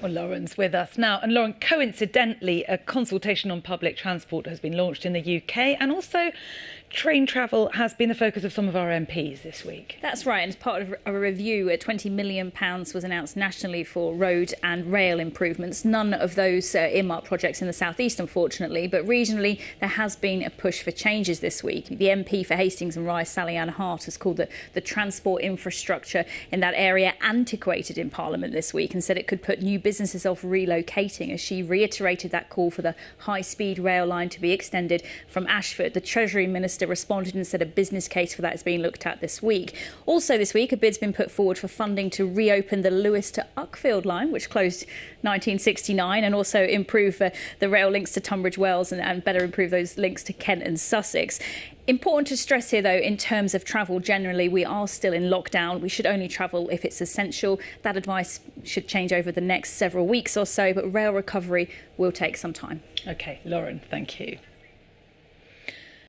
Well, Lauren's with us now. And Lauren, coincidentally, a consultation on public transport has been launched in the UK and also train travel has been the focus of some of our MPs this week. That's right, and as part of a review, uh, £20 million was announced nationally for road and rail improvements. None of those uh, earmarked projects in the southeast, unfortunately, but regionally there has been a push for changes this week. The MP for Hastings and Rye, Sally Ann Hart, has called the, the transport infrastructure in that area antiquated in Parliament this week and said it could put new businesses off relocating as she reiterated that call for the high speed rail line to be extended from Ashford. The Treasury Minister Minister responded and said a business case for that is being looked at this week. Also, this week, a bid's been put forward for funding to reopen the Lewis to Uckfield line, which closed 1969, and also improve uh, the rail links to Tunbridge Wells and, and better improve those links to Kent and Sussex. Important to stress here, though, in terms of travel generally, we are still in lockdown. We should only travel if it's essential. That advice should change over the next several weeks or so, but rail recovery will take some time. Okay, Lauren, thank you.